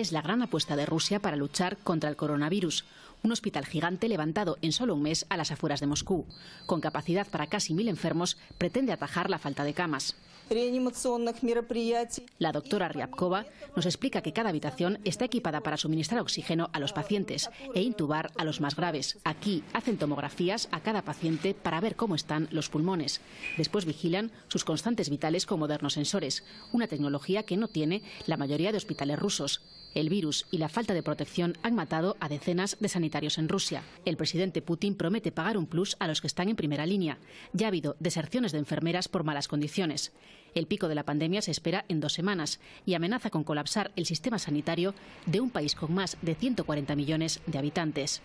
es la gran apuesta de Rusia para luchar contra el coronavirus, un hospital gigante levantado en solo un mes a las afueras de Moscú. Con capacidad para casi mil enfermos, pretende atajar la falta de camas. La doctora Ryabkova nos explica que cada habitación está equipada para suministrar oxígeno a los pacientes e intubar a los más graves. Aquí hacen tomografías a cada paciente para ver cómo están los pulmones. Después vigilan sus constantes vitales con modernos sensores, una tecnología que no tiene la mayoría de hospitales rusos. El virus y la falta de protección han matado a decenas de sanitarios en Rusia. El presidente Putin promete pagar un plus a los que están en primera línea. Ya ha habido deserciones de enfermeras por malas condiciones. El pico de la pandemia se espera en dos semanas y amenaza con colapsar el sistema sanitario de un país con más de 140 millones de habitantes.